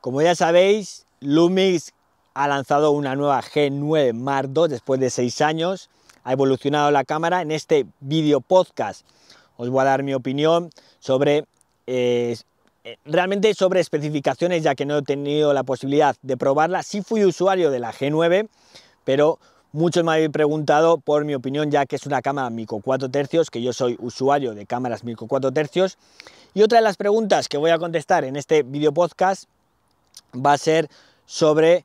Como ya sabéis, Lumix ha lanzado una nueva G9 Mark II después de 6 años. Ha evolucionado la cámara. En este video podcast os voy a dar mi opinión sobre eh, eh, realmente sobre especificaciones, ya que no he tenido la posibilidad de probarla. Sí fui usuario de la G9, pero muchos me habéis preguntado por mi opinión, ya que es una cámara micro 4 tercios, que yo soy usuario de cámaras micro 4 tercios. Y otra de las preguntas que voy a contestar en este video podcast va a ser sobre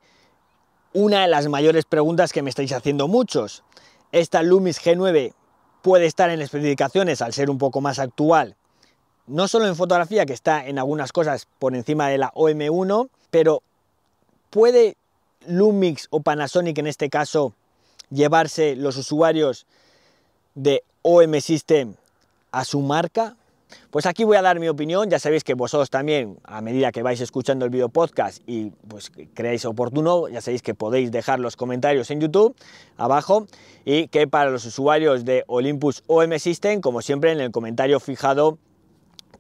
una de las mayores preguntas que me estáis haciendo muchos. ¿Esta Lumix G9 puede estar en especificaciones al ser un poco más actual? No solo en fotografía, que está en algunas cosas por encima de la OM1, pero ¿puede Lumix o Panasonic en este caso llevarse los usuarios de OM System a su marca? Pues aquí voy a dar mi opinión, ya sabéis que vosotros también, a medida que vais escuchando el video podcast y pues creáis oportuno, ya sabéis que podéis dejar los comentarios en YouTube abajo y que para los usuarios de Olympus OM System, como siempre en el comentario fijado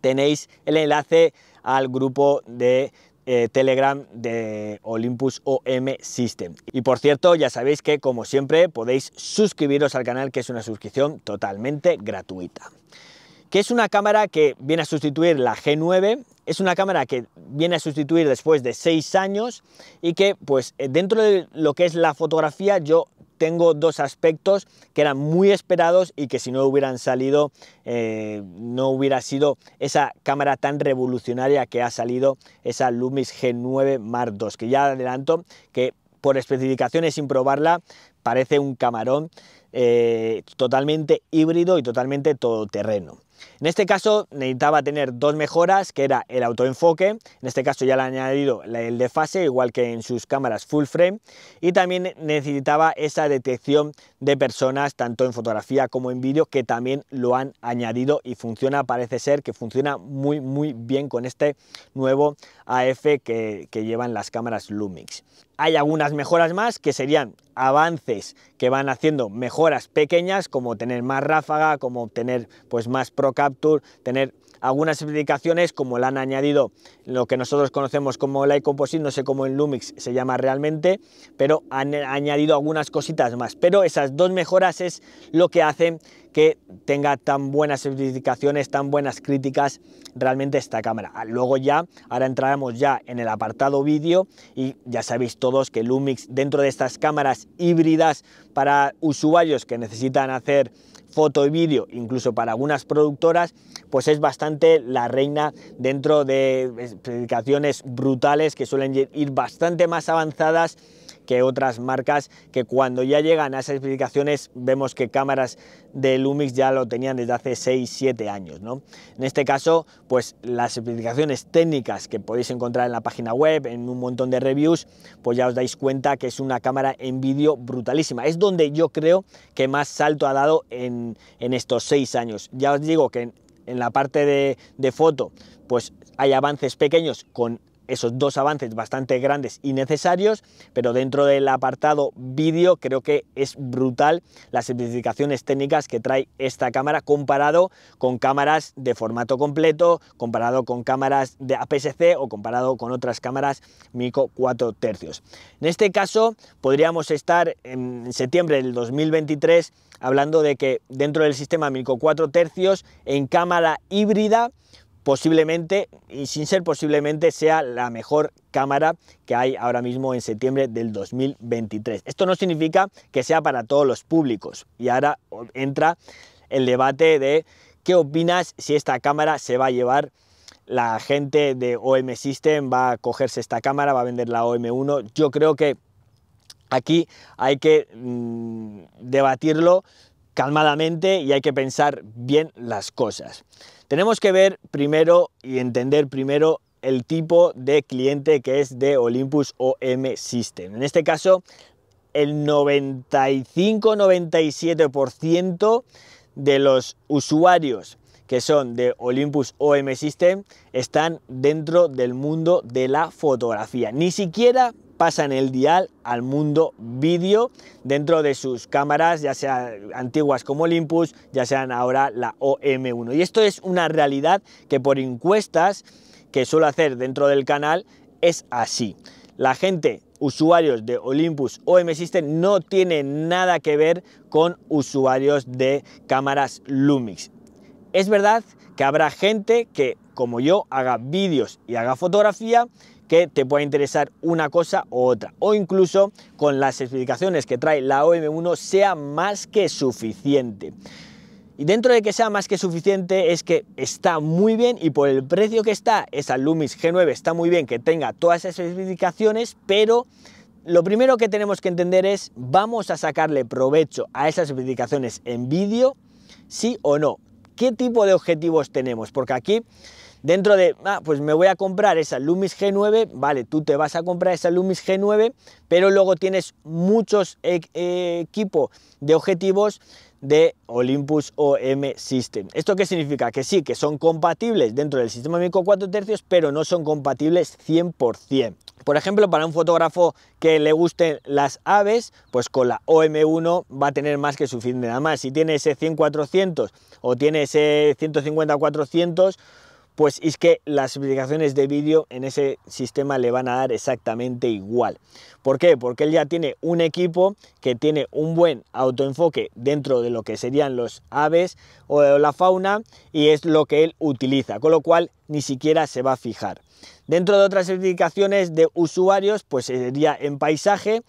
tenéis el enlace al grupo de eh, Telegram de Olympus OM System. Y por cierto, ya sabéis que como siempre podéis suscribiros al canal que es una suscripción totalmente gratuita que es una cámara que viene a sustituir la G9, es una cámara que viene a sustituir después de 6 años y que pues eh, dentro de lo que es la fotografía yo tengo dos aspectos que eran muy esperados y que si no hubieran salido eh, no hubiera sido esa cámara tan revolucionaria que ha salido esa Lumix G9 Mark II que ya adelanto que por especificaciones sin probarla parece un camarón eh, totalmente híbrido y totalmente todoterreno. En este caso necesitaba tener dos mejoras, que era el autoenfoque, en este caso ya le ha añadido el de fase, igual que en sus cámaras full frame, y también necesitaba esa detección de personas, tanto en fotografía como en vídeo, que también lo han añadido y funciona, parece ser que funciona muy muy bien con este nuevo AF que, llevan las cámaras Lumix. Hay algunas mejoras más que serían avances que van haciendo mejoras pequeñas como tener más ráfaga, como obtener pues más pro Capture, tener algunas explicaciones como la han añadido lo que nosotros conocemos como Light Composite, no sé cómo en Lumix se llama realmente, pero han añadido algunas cositas más. Pero esas dos mejoras es lo que hacen que tenga tan buenas especificaciones, tan buenas críticas realmente esta cámara. Ah, luego ya, ahora entraremos ya en el apartado vídeo y ya sabéis todos que Lumix dentro de estas cámaras híbridas para usuarios que necesitan hacer foto y vídeo, incluso para algunas productoras, pues es bastante la reina dentro de especificaciones brutales que suelen ir bastante más avanzadas que otras marcas que cuando ya llegan a esas especificaciones vemos que cámaras de Lumix ya lo tenían desde hace 6-7 años. En este caso, pues las especificaciones técnicas que podéis encontrar en la página web, en un montón de reviews, pues ya os dais cuenta que es una cámara en vídeo brutalísima. Es donde yo creo que más salto ha dado en, estos 6 años. Ya os digo que en, en la parte de, de foto, pues hay avances pequeños con esos dos avances bastante grandes y necesarios, pero dentro del apartado vídeo creo que es brutal las simplificaciones técnicas que trae esta cámara comparado con cámaras de formato completo, comparado con cámaras de APS-C o comparado con otras cámaras Mico 4 tercios. En este caso podríamos estar en septiembre del 2023 hablando de que dentro del sistema Mico 4 tercios en cámara híbrida posiblemente, y sin ser posiblemente, sea la mejor cámara que hay ahora mismo en septiembre del 2023. Esto no significa que sea para todos los públicos. Y ahora entra el debate de qué opinas si esta cámara se va a llevar. La gente de OM System va a cogerse esta cámara, va a vender la OM1. Yo creo que aquí hay que mm, debatirlo calmadamente y hay que pensar bien las cosas. Tenemos que ver primero y entender primero el tipo de cliente que es de Olympus OM System. En este caso, el 95-97% de los usuarios que son de Olympus OM System están dentro del mundo de la fotografía. Ni siquiera pasan el dial al mundo vídeo dentro de sus cámaras, ya sean antiguas como Olympus, ya sean ahora la OM1. Y esto es una realidad que por encuestas que suelo hacer dentro del canal es así. La gente, usuarios de Olympus OM System no tiene nada que ver con usuarios de cámaras Lumix. Es verdad que habrá gente que, como yo, haga vídeos y haga fotografía que te pueda interesar una cosa u otra. O incluso con las explicaciones que trae la OM1 sea más que suficiente. Y dentro de que sea más que suficiente es que está muy bien y por el precio que está, esa Lumis G9 está muy bien que tenga todas esas especificaciones, pero lo primero que tenemos que entender es, ¿vamos a sacarle provecho a esas especificaciones en vídeo? ¿Sí o no? ¿Qué tipo de objetivos tenemos? Porque aquí dentro de, ah, pues me voy a comprar esa Lumis G9, vale, tú te vas a comprar esa Lumis G9, pero luego tienes muchos e, e, equipo equipos de objetivos de Olympus OM System. ¿Esto qué significa? Que sí, que son compatibles dentro del sistema micro 4 tercios, pero no son compatibles 100%. Por ejemplo, para un fotógrafo que le gusten las aves, pues con la OM1 va a tener más que suficiente. Nada más, si tiene ese 100-400 o tiene ese 150-400, pues es que las aplicaciones de vídeo en ese sistema le van a dar exactamente igual. ¿Por qué? Porque él ya tiene un equipo que tiene un buen autoenfoque dentro de lo que serían los aves o la fauna y es lo que él utiliza, con lo cual ni siquiera se va a fijar. Dentro de otras aplicaciones de usuarios, pues sería en paisaje.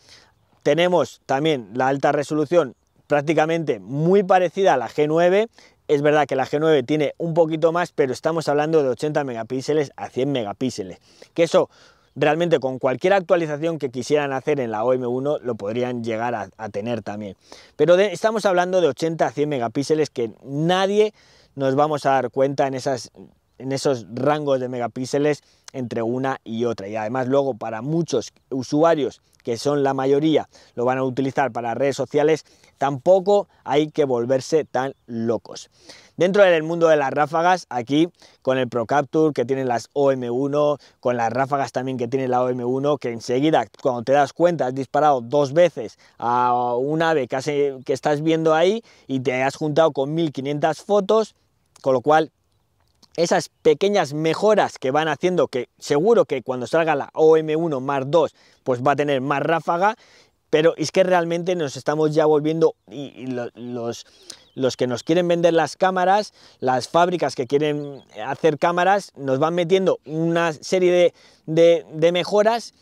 Tenemos también la alta resolución prácticamente muy parecida a la G9 es verdad que la G9 tiene un poquito más, pero estamos hablando de 80 megapíxeles a 100 megapíxeles. Que eso realmente con cualquier actualización que quisieran hacer en la OM1 lo podrían llegar a, tener también. Pero estamos hablando de 80 a 100 megapíxeles que nadie nos vamos a dar cuenta en esas en esos rangos de megapíxeles entre una y otra. Y además luego para muchos usuarios, que son la mayoría, lo van a utilizar para redes sociales, tampoco hay que volverse tan locos. Dentro del mundo de las ráfagas, aquí con el Procapture que tienen las OM1, con las ráfagas también que tiene la OM1, que enseguida cuando te das cuenta has disparado dos veces a un ave que, que estás viendo ahí y te has juntado con 1500 fotos, con lo cual esas pequeñas mejoras que van haciendo que seguro que cuando salga la OM1 Mark 2 pues va a tener más ráfaga, pero es que realmente nos estamos ya volviendo y, los, que nos quieren vender las cámaras, las fábricas que quieren hacer cámaras, nos van metiendo una serie de mejoras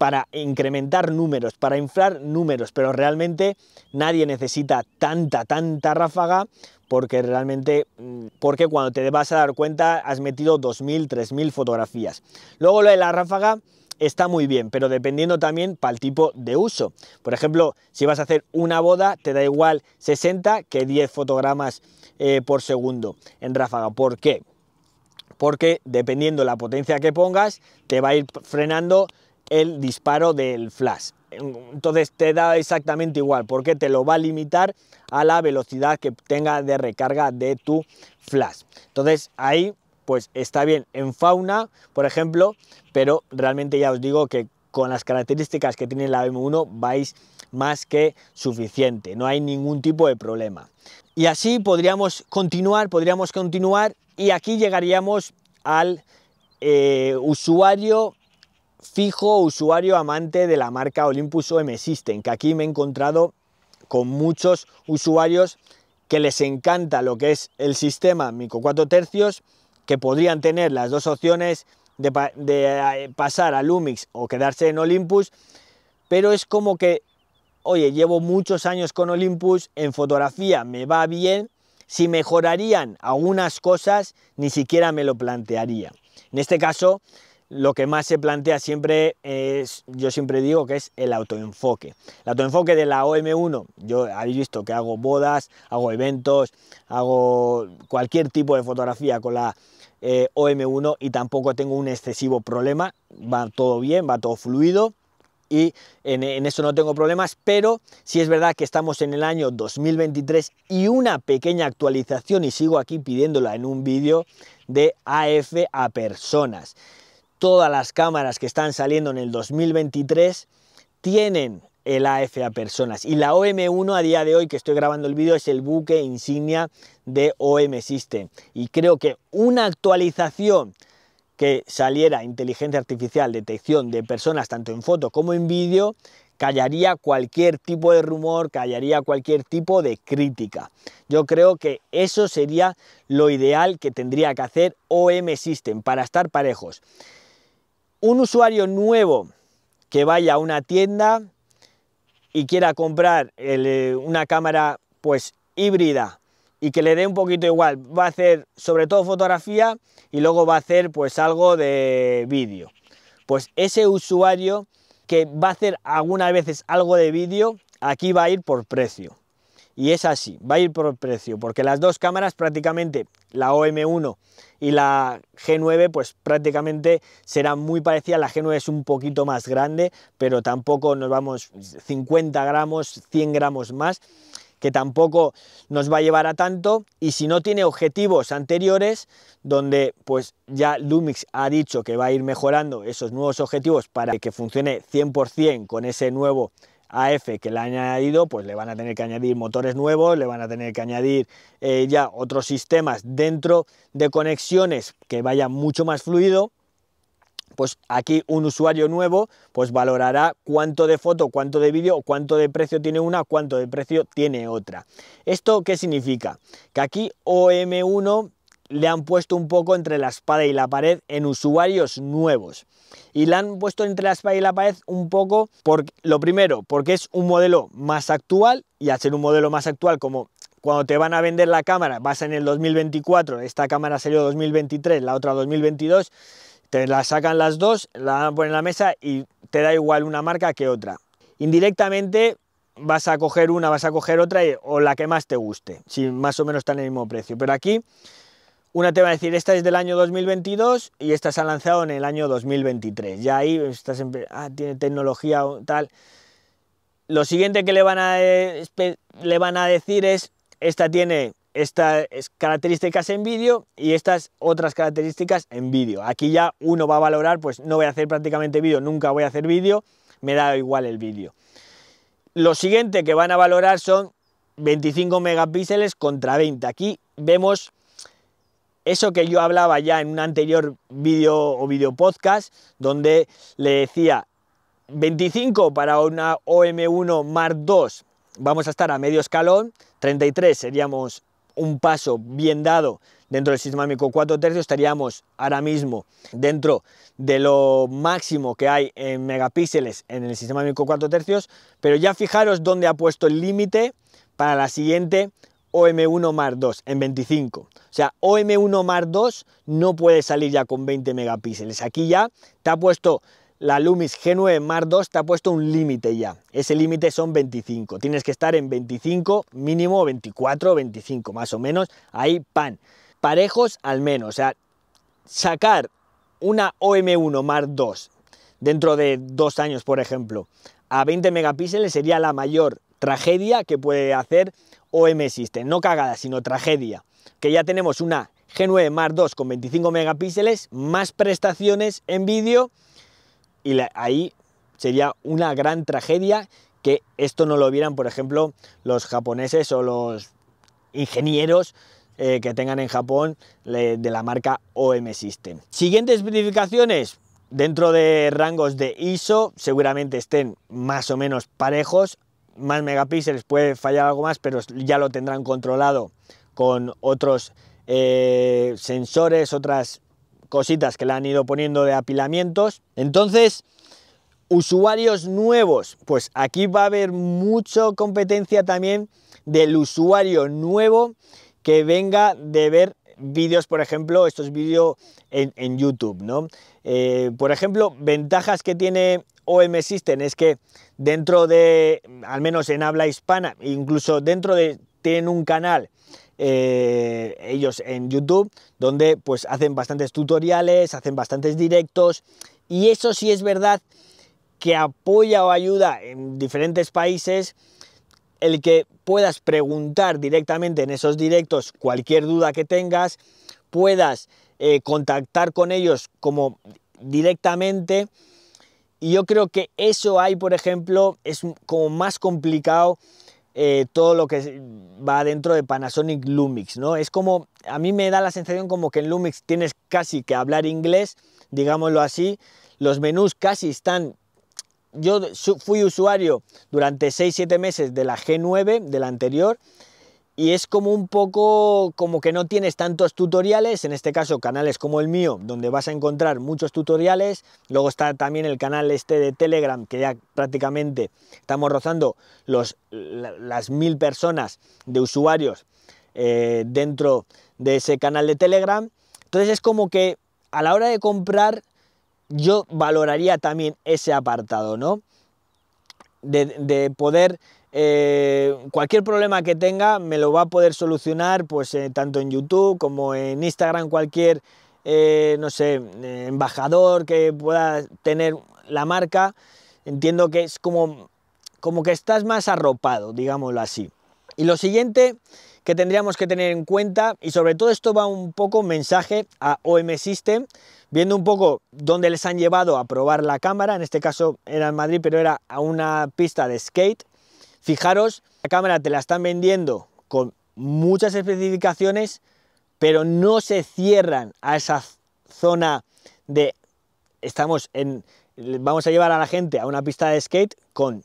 para incrementar números, para inflar números, pero realmente nadie necesita tanta, tanta ráfaga porque realmente, mm, porque cuando te vas a dar cuenta has metido 2.000, 3.000 fotografías. Luego lo de la ráfaga está muy bien, pero dependiendo también para el tipo de uso. Por ejemplo, si vas a hacer una boda, te da igual 60 que 10 fotogramas eh, por segundo en ráfaga. ¿Por qué? Porque dependiendo la potencia que pongas, te va a ir frenando el disparo del flash. Entonces te da exactamente igual porque te lo va a limitar a la velocidad que tenga de recarga de tu flash. Entonces ahí pues está bien en fauna, por ejemplo, pero realmente ya os digo que con las características que tiene la M1 vais más que suficiente, no hay ningún tipo de problema. Y así podríamos continuar, podríamos continuar y aquí llegaríamos al eh, usuario fijo usuario amante de la marca Olympus OM System, que aquí me he encontrado con muchos usuarios que les encanta lo que es el sistema Mico 4 tercios, que podrían tener las dos opciones de, de eh, pasar a Lumix o quedarse en Olympus, pero es como que, oye, llevo muchos años con Olympus, en fotografía me va bien, si mejorarían algunas cosas, ni siquiera me lo plantearía. En este caso, lo que más se plantea siempre es, yo siempre digo que es el autoenfoque. El autoenfoque de la OM1, yo habéis visto que hago bodas, hago eventos, hago cualquier tipo de fotografía con la eh, OM1 y tampoco tengo un excesivo problema, va todo bien, va todo fluido y en, en, eso no tengo problemas, pero sí es verdad que estamos en el año 2023 y una pequeña actualización, y sigo aquí pidiéndola en un vídeo, de AF a personas todas las cámaras que están saliendo en el 2023 tienen el AF a personas. Y la OM1 a día de hoy que estoy grabando el vídeo es el buque insignia de OM System. Y creo que una actualización que saliera inteligencia artificial, detección de personas tanto en foto como en vídeo, callaría cualquier tipo de rumor, callaría cualquier tipo de crítica. Yo creo que eso sería lo ideal que tendría que hacer OM System para estar parejos un usuario nuevo que vaya a una tienda y quiera comprar eh, una cámara pues híbrida y que le dé un poquito igual, va a hacer sobre todo fotografía y luego va a hacer pues algo de vídeo. Pues ese usuario que va a hacer algunas veces algo de vídeo, aquí va a ir por precio y es así, va a ir por precio, porque las dos cámaras prácticamente, la OM1 y la G9, pues prácticamente serán muy parecidas, la G9 es un poquito más grande, pero tampoco nos vamos 50 gramos, 100 gramos más, que tampoco nos va a llevar a tanto y si no tiene objetivos anteriores donde pues ya Lumix ha dicho que va a ir mejorando esos nuevos objetivos para que funcione 100% con ese nuevo AF que le han añadido, pues le van a tener que añadir motores nuevos, le van a tener que añadir eh, ya otros sistemas dentro de conexiones que vaya mucho más fluido, pues aquí un usuario nuevo pues valorará cuánto de foto, cuánto de vídeo, cuánto de precio tiene una, cuánto de precio tiene otra. ¿Esto qué significa? Que aquí OM1 le han puesto un poco entre la espada y la pared en usuarios nuevos. Y la han puesto entre la espada y la pared un poco, por, lo primero, porque es un modelo más actual y al ser un modelo más actual como cuando te van a vender la cámara, vas en el 2024, esta cámara salió 2023, la otra 2022, te la sacan las dos, la ponen en la mesa y te da igual una marca que otra. Indirectamente vas a coger una, vas a coger otra o la que más te guste, si más o menos está en el mismo precio. Pero aquí una te va a decir, esta es del año 2022 y esta se ha lanzado en el año 2023. Ya ahí estás ah, tiene tecnología tal. Lo siguiente que le van a, eh, le van a decir es, esta tiene estas características en vídeo y estas otras características en vídeo. Aquí ya uno va a valorar, pues no voy a hacer prácticamente vídeo, nunca voy a hacer vídeo, me da igual el vídeo. Lo siguiente que van a valorar son 25 megapíxeles contra 20. Aquí vemos eso que yo hablaba ya en un anterior vídeo o video podcast, donde le decía 25 para una OM1 Mark II vamos a estar a medio escalón, 33 seríamos un paso bien dado dentro del sistema micro 4 tercios, estaríamos ahora mismo dentro de lo máximo que hay en megapíxeles en el sistema micro 4 tercios, pero ya fijaros dónde ha puesto el límite para la siguiente OM1 mar 2 en 25. O sea, OM1 mar 2 no puede salir ya con 20 megapíxeles. Aquí ya te ha puesto la Lumis G9 Mark 2 te ha puesto un límite ya. Ese límite son 25. Tienes que estar en 25, mínimo 24 25 más o menos. Ahí, pan. Parejos al menos. O sea, sacar una OM1 mar 2 dentro de dos años, por ejemplo, a 20 megapíxeles sería la mayor tragedia que puede hacer OM System, no cagada, sino tragedia, que ya tenemos una G9 Mark II con 25 megapíxeles, más prestaciones en vídeo, y ahí sería una gran tragedia que esto no lo vieran, por ejemplo, los japoneses o los ingenieros eh, que tengan en Japón de la marca OM System. Siguientes verificaciones dentro de rangos de ISO, seguramente estén más o menos parejos, más megapíxeles puede fallar algo más, pero ya lo tendrán controlado con otros eh, sensores, otras cositas que le han ido poniendo de apilamientos. Entonces, usuarios nuevos, pues aquí va a haber mucha competencia también del usuario nuevo que venga de ver vídeos, por ejemplo, estos vídeos en, YouTube, ¿no? Eh, por ejemplo, ventajas que tiene OM existen es que dentro de, al menos en habla hispana, incluso dentro de, tienen un canal eh, ellos en YouTube, donde pues hacen bastantes tutoriales, hacen bastantes directos, y eso sí es verdad que apoya o ayuda en diferentes países el que puedas preguntar directamente en esos directos cualquier duda que tengas, puedas eh, contactar con ellos como directamente y yo creo que eso hay, por ejemplo, es como más complicado eh, todo lo que va dentro de Panasonic Lumix, ¿no? Es como, a mí me da la sensación como que en Lumix tienes casi que hablar inglés, digámoslo así, los menús casi están... Yo fui usuario durante 6-7 meses de la G9, de la anterior, y es como un poco como que no tienes tantos tutoriales, en este caso canales como el mío, donde vas a encontrar muchos tutoriales, luego está también el canal este de Telegram, que ya prácticamente estamos rozando los, las mil personas de usuarios eh, dentro de ese canal de Telegram, entonces es como que a la hora de comprar yo valoraría también ese apartado, ¿no? de poder eh, cualquier problema que tenga me lo va a poder solucionar pues eh, tanto en YouTube como en Instagram cualquier eh, no sé embajador que pueda tener la marca entiendo que es como como que estás más arropado digámoslo así y lo siguiente que tendríamos que tener en cuenta y sobre todo esto va un poco mensaje a OM System viendo un poco dónde les han llevado a probar la cámara en este caso era en Madrid pero era a una pista de skate Fijaros, la cámara te la están vendiendo con muchas especificaciones, pero no se cierran a esa zona de estamos en vamos a llevar a la gente a una pista de skate con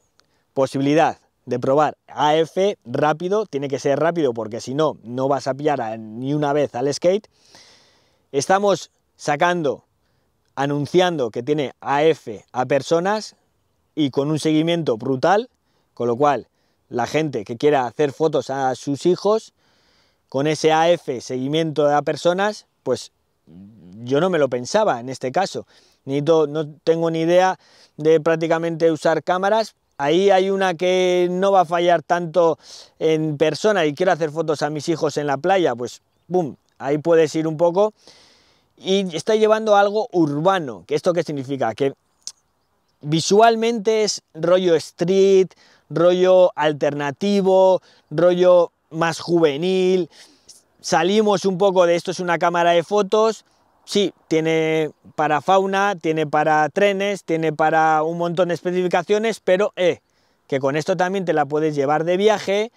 posibilidad de probar AF rápido, tiene que ser rápido porque si no, no vas a pillar ni una vez al skate. Estamos sacando, anunciando que tiene AF a personas y con un seguimiento brutal con lo cual, la gente que quiera hacer fotos a sus hijos, con ese AF, seguimiento a personas, pues yo no me lo pensaba en este caso. Ni no tengo ni idea de prácticamente usar cámaras. Ahí hay una que no va a fallar tanto en persona y quiero hacer fotos a mis hijos en la playa, pues boom, ahí puedes ir un poco. Y está llevando algo urbano, que esto qué significa? Que visualmente es rollo street, rollo alternativo, rollo más juvenil. Salimos un poco de esto es una cámara de fotos. Sí, tiene para fauna, tiene para trenes, tiene para un montón de especificaciones, pero eh, que con esto también te la puedes llevar de viaje,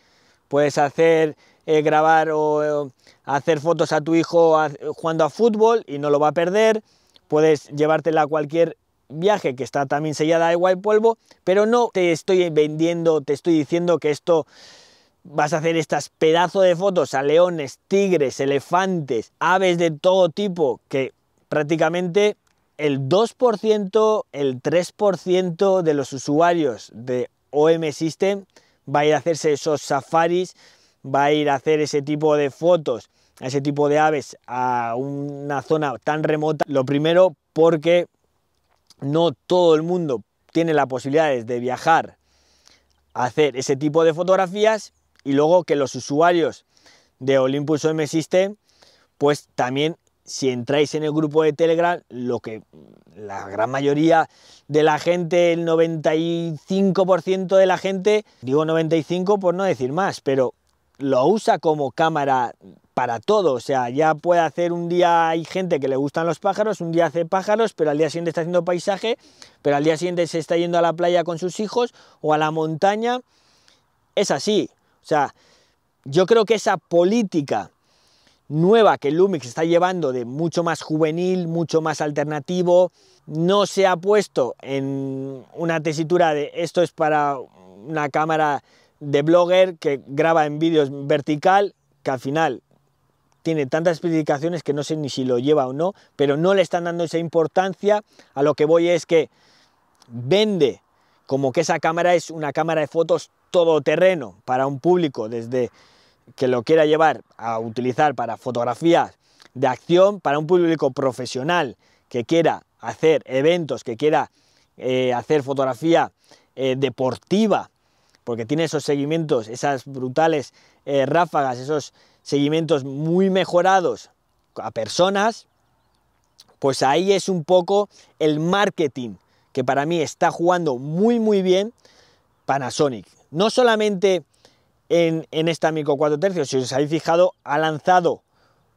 puedes hacer eh, grabar o eh, hacer fotos a tu hijo jugando a fútbol y no lo va a perder, puedes llevártela a cualquier viaje que está también sellada agua y polvo, pero no te estoy vendiendo, te estoy diciendo que esto vas a hacer estas pedazos de fotos a leones, tigres, elefantes, aves de todo tipo, que prácticamente el 2%, el 3% de los usuarios de OM System va a ir a hacerse esos safaris, va a ir a hacer ese tipo de fotos a ese tipo de aves a una zona tan remota, lo primero porque no todo el mundo tiene las posibilidades de viajar a hacer ese tipo de fotografías y luego que los usuarios de Olympus OM System, pues también si entráis en el grupo de Telegram, lo que la gran mayoría de la gente, el 95% de la gente, digo 95 por no decir más, pero lo usa como cámara para todo, o sea, ya puede hacer un día, hay gente que le gustan los pájaros, un día hace pájaros, pero al día siguiente está haciendo paisaje, pero al día siguiente se está yendo a la playa con sus hijos o a la montaña, es así, o sea, yo creo que esa política nueva que Lumix está llevando de mucho más juvenil, mucho más alternativo, no se ha puesto en una tesitura de esto es para una cámara de blogger que graba en vídeos vertical, que al final tiene tantas especificaciones que no sé ni si lo lleva o no, pero no le están dando esa importancia. A lo que voy es que vende como que esa cámara es una cámara de fotos todoterreno para un público desde que lo quiera llevar a utilizar para fotografías de acción, para un público profesional que quiera hacer eventos, que quiera eh, hacer fotografía eh, deportiva porque tiene esos seguimientos, esas brutales eh, ráfagas, esos seguimientos muy mejorados a personas, pues ahí es un poco el marketing que para mí está jugando muy muy bien Panasonic. No solamente en, esta Mico 4 tercios, si os habéis fijado, ha lanzado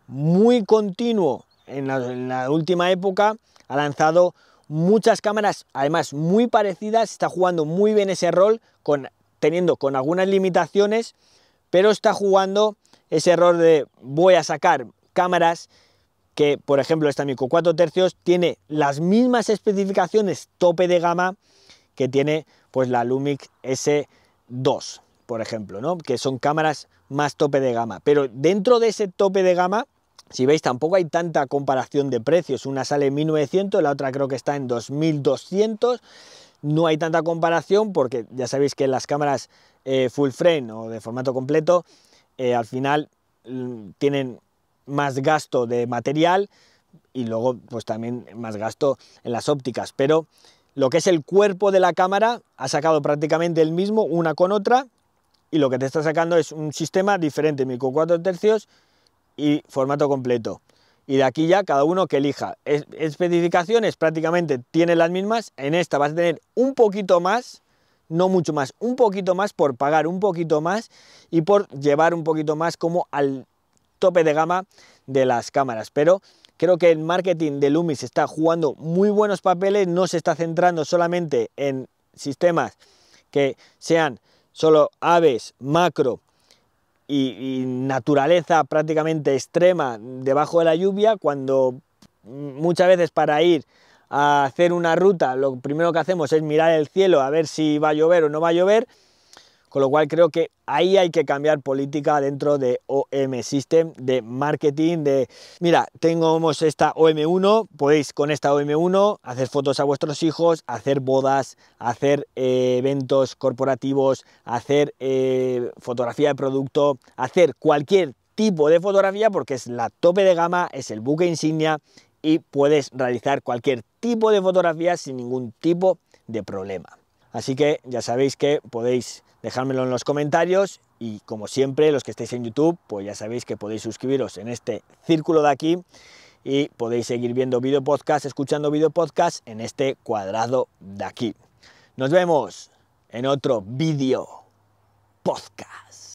muy continuo en la, en la última época, ha lanzado muchas cámaras, además muy parecidas, está jugando muy bien ese rol con teniendo con algunas limitaciones, pero está jugando ese error de voy a sacar cámaras que, por ejemplo, esta Mico 4 tercios tiene las mismas especificaciones tope de gama que tiene pues la Lumix S2, por ejemplo, ¿no? que son cámaras más tope de gama. Pero dentro de ese tope de gama, si veis, tampoco hay tanta comparación de precios. Una sale en 1900, la otra creo que está en 2200 no hay tanta comparación porque ya sabéis que las cámaras eh, full frame o de formato completo eh, al final mm, tienen más gasto de material y luego pues también más gasto en las ópticas, pero lo que es el cuerpo de la cámara ha sacado prácticamente el mismo una con otra y lo que te está sacando es un sistema diferente, micro 4 tercios y formato completo y de aquí ya cada uno que elija. especificaciones prácticamente tienen las mismas, en esta vas a tener un poquito más, no mucho más, un poquito más por pagar un poquito más y por llevar un poquito más como al tope de gama de las cámaras, pero creo que el marketing de Lumis está jugando muy buenos papeles, no se está centrando solamente en sistemas que sean solo aves, macro y, naturaleza prácticamente extrema debajo de la lluvia, cuando muchas veces para ir a hacer una ruta lo primero que hacemos es mirar el cielo a ver si va a llover o no va a llover, con lo cual creo que ahí hay que cambiar política dentro de OM System, de marketing, de, mira, tenemos esta OM1, podéis con esta OM1 hacer fotos a vuestros hijos, hacer bodas, hacer eh, eventos corporativos, hacer eh, fotografía de producto, hacer cualquier tipo de fotografía porque es la tope de gama, es el buque insignia y puedes realizar cualquier tipo de fotografía sin ningún tipo de problema. Así que ya sabéis que podéis dejármelo en los comentarios y como siempre los que estáis en YouTube pues ya sabéis que podéis suscribiros en este círculo de aquí y podéis seguir viendo video podcast, escuchando video podcast en este cuadrado de aquí. Nos vemos en otro video podcast.